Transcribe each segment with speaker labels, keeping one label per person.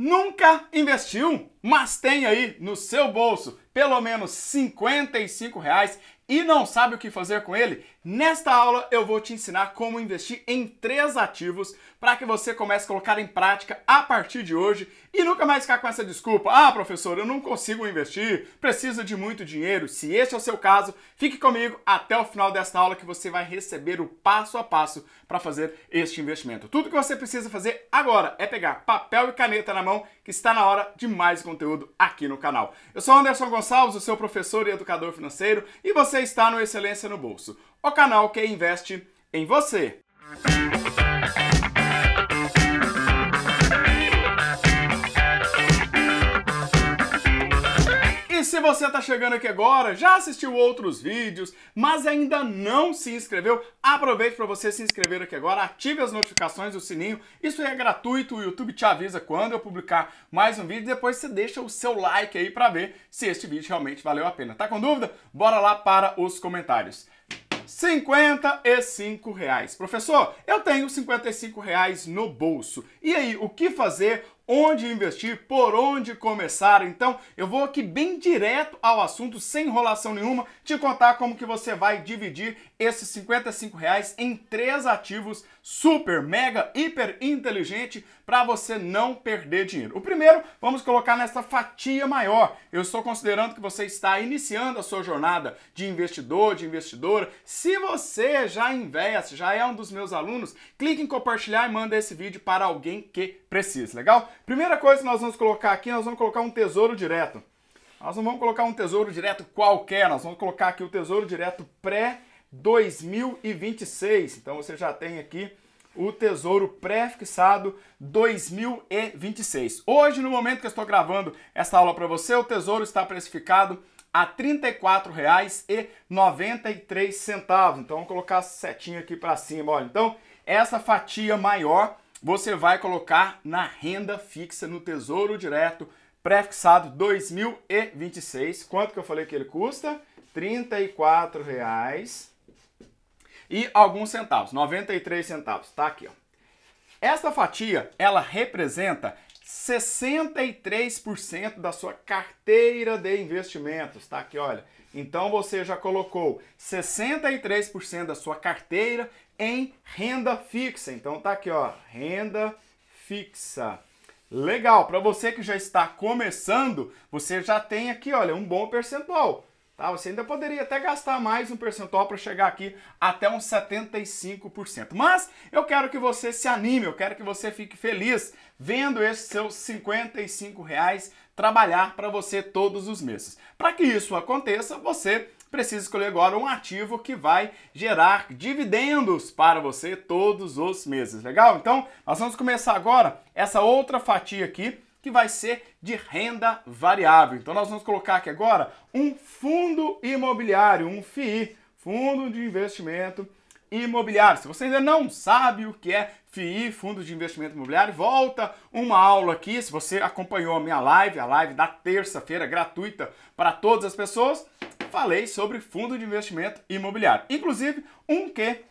Speaker 1: Nunca investiu, mas tem aí no seu bolso pelo menos 55 reais e não sabe o que fazer com ele? Nesta aula eu vou te ensinar como investir em três ativos para que você comece a colocar em prática a partir de hoje e nunca mais ficar com essa desculpa: "Ah, professor, eu não consigo investir, preciso de muito dinheiro". Se este é o seu caso, fique comigo até o final desta aula que você vai receber o passo a passo para fazer este investimento. Tudo que você precisa fazer agora é pegar papel e caneta na mão, que está na hora de mais conteúdo aqui no canal. Eu sou Anderson Gonçalves, o seu professor e educador financeiro, e você está no Excelência no Bolso o canal que investe em você. E se você está chegando aqui agora, já assistiu outros vídeos, mas ainda não se inscreveu, aproveite para você se inscrever aqui agora, ative as notificações do sininho, isso é gratuito, o YouTube te avisa quando eu publicar mais um vídeo, depois você deixa o seu like aí para ver se este vídeo realmente valeu a pena. Tá com dúvida? Bora lá para os comentários. 55 reais. Professor, eu tenho 55 reais no bolso. E aí, o que fazer? onde investir, por onde começar. Então, eu vou aqui bem direto ao assunto, sem enrolação nenhuma, te contar como que você vai dividir esses 55 reais em três ativos super, mega, hiper inteligente para você não perder dinheiro. O primeiro, vamos colocar nessa fatia maior. Eu estou considerando que você está iniciando a sua jornada de investidor, de investidora. Se você já investe, já é um dos meus alunos, clique em compartilhar e manda esse vídeo para alguém que precisa, legal? Primeira coisa que nós vamos colocar aqui, nós vamos colocar um tesouro direto. Nós não vamos colocar um tesouro direto qualquer, nós vamos colocar aqui o tesouro direto pré-2026. Então você já tem aqui o tesouro pré-fixado 2026. Hoje, no momento que eu estou gravando essa aula para você, o tesouro está precificado a R$ 34,93. Então, vamos colocar a setinha aqui para cima. Olha, então, essa fatia maior você vai colocar na renda fixa no Tesouro Direto pré-fixado 2026. Quanto que eu falei que ele custa? R$ reais e alguns centavos, 93 centavos, tá aqui, ó. Esta fatia, ela representa 63% da sua carteira de investimentos, tá aqui, olha. Então você já colocou 63% da sua carteira em renda fixa. Então tá aqui, ó, renda fixa. Legal, para você que já está começando, você já tem aqui, olha, um bom percentual. Tá? Você ainda poderia até gastar mais um percentual para chegar aqui até uns 75%. Mas eu quero que você se anime, eu quero que você fique feliz vendo esses seus 55 reais trabalhar para você todos os meses. Para que isso aconteça, você precisa escolher agora um ativo que vai gerar dividendos para você todos os meses. Legal? Então, nós vamos começar agora essa outra fatia aqui que vai ser de renda variável. Então nós vamos colocar aqui agora um fundo imobiliário, um FII, Fundo de Investimento Imobiliário. Se você ainda não sabe o que é FII, Fundo de Investimento Imobiliário, volta uma aula aqui. Se você acompanhou a minha live, a live da terça-feira gratuita para todas as pessoas, falei sobre Fundo de Investimento Imobiliário. Inclusive, um que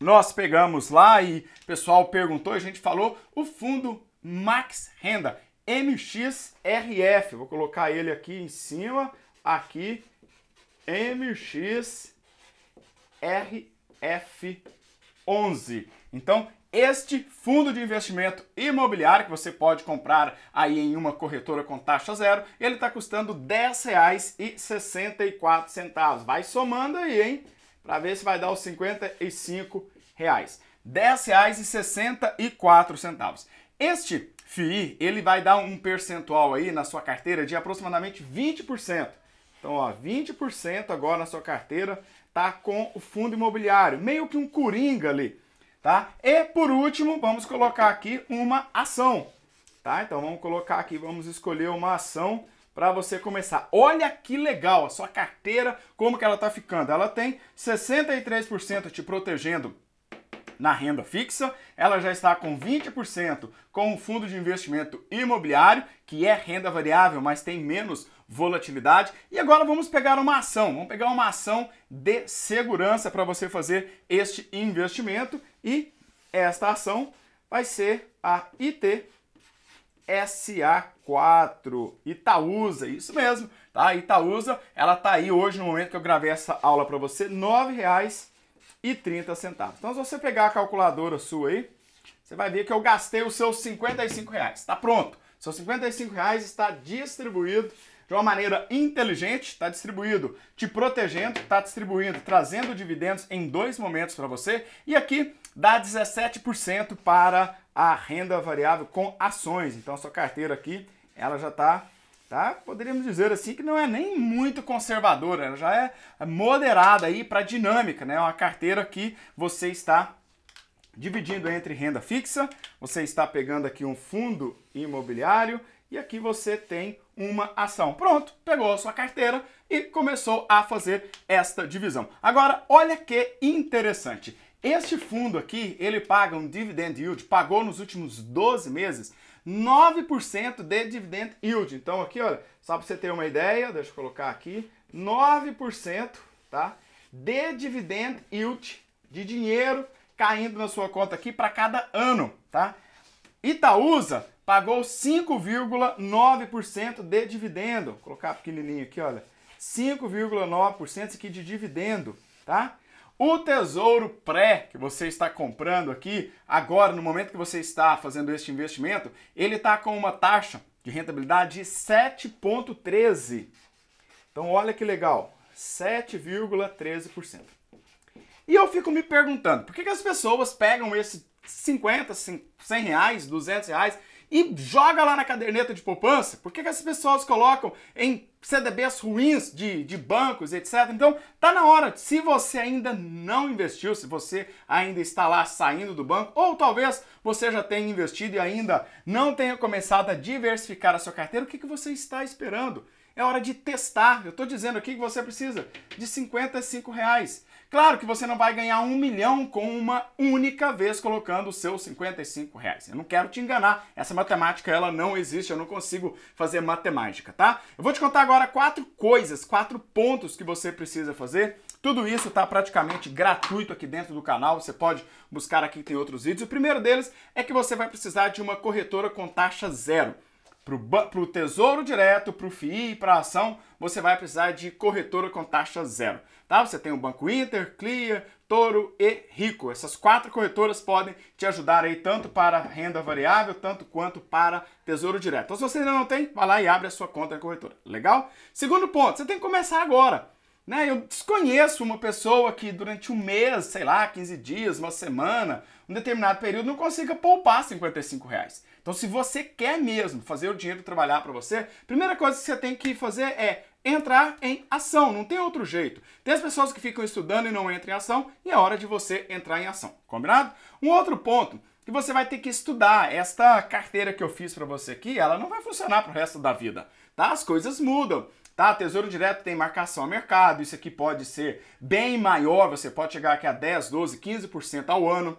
Speaker 1: nós pegamos lá e o pessoal perguntou, a gente falou, o fundo Max Renda, MXRF. Vou colocar ele aqui em cima, aqui, MXRF11. Então, este fundo de investimento imobiliário que você pode comprar aí em uma corretora com taxa zero, ele está custando R$10,64. Vai somando aí, hein? Para ver se vai dar os R$ R$10,64. Reais. Este FII, ele vai dar um percentual aí na sua carteira de aproximadamente 20%. Então, ó, 20% agora na sua carteira tá com o fundo imobiliário, meio que um coringa ali, tá? E por último, vamos colocar aqui uma ação, tá? Então vamos colocar aqui, vamos escolher uma ação para você começar. Olha que legal a sua carteira, como que ela tá ficando? Ela tem 63% te protegendo na renda fixa, ela já está com 20% com o fundo de investimento imobiliário, que é renda variável, mas tem menos volatilidade. E agora vamos pegar uma ação, vamos pegar uma ação de segurança para você fazer este investimento e esta ação vai ser a IT SA4 Itaúsa, isso mesmo, tá? Itaúsa, ela tá aí hoje no momento que eu gravei essa aula para você, R$ 9,00 e 30 centavos. Então, se você pegar a calculadora sua aí, você vai ver que eu gastei os seus 55 reais. Está pronto. Seus 55 reais está distribuído de uma maneira inteligente, está distribuído te protegendo, está distribuindo, trazendo dividendos em dois momentos para você. E aqui dá 17% para a renda variável com ações. Então, a sua carteira aqui, ela já está tá? Poderíamos dizer assim que não é nem muito conservadora, já é moderada aí para dinâmica, né? É uma carteira que você está dividindo entre renda fixa, você está pegando aqui um fundo imobiliário e aqui você tem uma ação. Pronto, pegou a sua carteira e começou a fazer esta divisão. Agora, olha que interessante. Este fundo aqui, ele paga um dividend yield, pagou nos últimos 12 meses 9% de dividend yield. Então aqui, olha, só para você ter uma ideia, deixa eu colocar aqui, 9%, tá? De dividend yield de dinheiro caindo na sua conta aqui para cada ano, tá? Itaúsa pagou 5,9% de dividendo. Vou colocar pequenininho aqui, olha. 5,9% aqui de dividendo, tá? O tesouro pré que você está comprando aqui, agora no momento que você está fazendo este investimento, ele está com uma taxa de rentabilidade de 7,13%. Então olha que legal, 7,13%. E eu fico me perguntando, por que, que as pessoas pegam esse 50, 100 reais, 200 reais e joga lá na caderneta de poupança. Por que, que essas pessoas colocam em CDBs ruins de, de bancos, etc? Então, tá na hora. Se você ainda não investiu, se você ainda está lá saindo do banco, ou talvez você já tenha investido e ainda não tenha começado a diversificar a sua carteira, o que, que você está esperando? É hora de testar. Eu estou dizendo aqui que você precisa de 55 reais. Claro que você não vai ganhar um milhão com uma única vez colocando os seus 55 reais. Eu não quero te enganar, essa matemática ela não existe, eu não consigo fazer matemática, tá? Eu vou te contar agora quatro coisas, quatro pontos que você precisa fazer. Tudo isso está praticamente gratuito aqui dentro do canal, você pode buscar aqui, tem outros vídeos. O primeiro deles é que você vai precisar de uma corretora com taxa zero para o Tesouro Direto, para o FII, para a ação, você vai precisar de corretora com taxa zero. Tá? Você tem o Banco Inter, Clear, Toro e Rico. Essas quatro corretoras podem te ajudar aí tanto para renda variável, tanto quanto para Tesouro Direto. Então, se você ainda não tem, vai lá e abre a sua conta na corretora. Legal? Segundo ponto, você tem que começar agora. Né? Eu desconheço uma pessoa que durante um mês, sei lá, 15 dias, uma semana, um determinado período, não consiga poupar 55 reais. Então, se você quer mesmo fazer o dinheiro trabalhar para você, primeira coisa que você tem que fazer é entrar em ação, não tem outro jeito. Tem as pessoas que ficam estudando e não entram em ação, e é hora de você entrar em ação, combinado? Um outro ponto que você vai ter que estudar. Esta carteira que eu fiz para você aqui, ela não vai funcionar para o resto da vida, tá? As coisas mudam. Tá, Tesouro Direto tem marcação a mercado, isso aqui pode ser bem maior, você pode chegar aqui a 10, 12, 15% ao ano.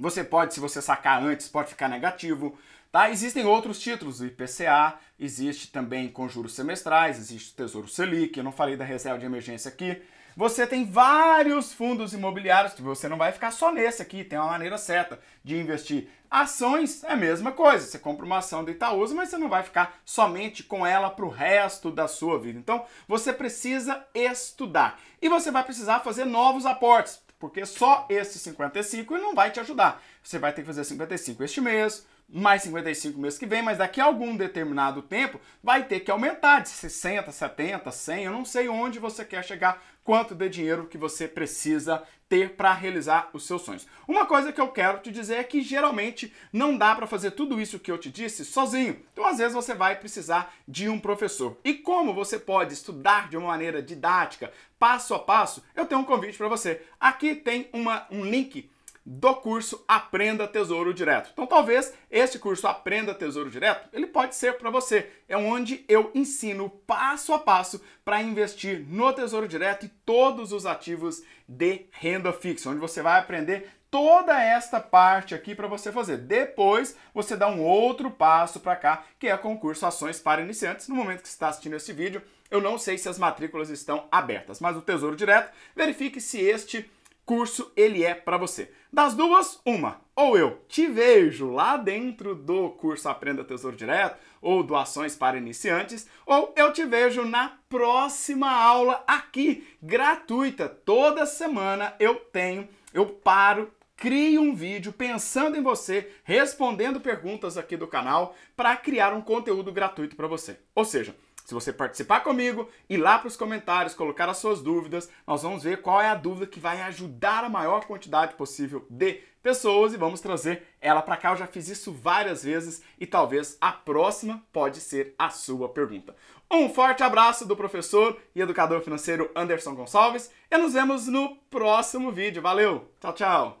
Speaker 1: Você pode, se você sacar antes, pode ficar negativo. Tá? Existem outros títulos, o IPCA, existe também com juros semestrais, existe o Tesouro Selic, eu não falei da reserva de emergência aqui. Você tem vários fundos imobiliários, você não vai ficar só nesse aqui, tem uma maneira certa de investir. Ações é a mesma coisa, você compra uma ação do Itaúsa, mas você não vai ficar somente com ela para o resto da sua vida. Então, você precisa estudar e você vai precisar fazer novos aportes porque só esse 55 não vai te ajudar. Você vai ter que fazer 55 este mês, mais 55 meses que vem, mas daqui a algum determinado tempo vai ter que aumentar de 60, 70, 100, eu não sei onde você quer chegar, quanto de dinheiro que você precisa ter para realizar os seus sonhos. Uma coisa que eu quero te dizer é que geralmente não dá para fazer tudo isso que eu te disse sozinho. Então às vezes você vai precisar de um professor. E como você pode estudar de uma maneira didática, passo a passo, eu tenho um convite para você. Aqui tem uma, um link do curso Aprenda Tesouro Direto. Então, talvez este curso Aprenda Tesouro Direto, ele pode ser para você. É onde eu ensino passo a passo para investir no Tesouro Direto e todos os ativos de renda fixa, onde você vai aprender toda esta parte aqui para você fazer. Depois, você dá um outro passo para cá, que é concurso Ações para Iniciantes. No momento que você está assistindo esse vídeo, eu não sei se as matrículas estão abertas, mas o Tesouro Direto, verifique se este curso ele é para você. Das duas, uma. Ou eu te vejo lá dentro do curso Aprenda Tesouro Direto ou doações para iniciantes, ou eu te vejo na próxima aula aqui, gratuita. Toda semana eu tenho, eu paro crio um vídeo pensando em você, respondendo perguntas aqui do canal para criar um conteúdo gratuito para você. Ou seja, se você participar comigo, ir lá para os comentários, colocar as suas dúvidas, nós vamos ver qual é a dúvida que vai ajudar a maior quantidade possível de pessoas e vamos trazer ela para cá. Eu já fiz isso várias vezes e talvez a próxima pode ser a sua pergunta. Um forte abraço do professor e educador financeiro Anderson Gonçalves e nos vemos no próximo vídeo. Valeu! Tchau, tchau!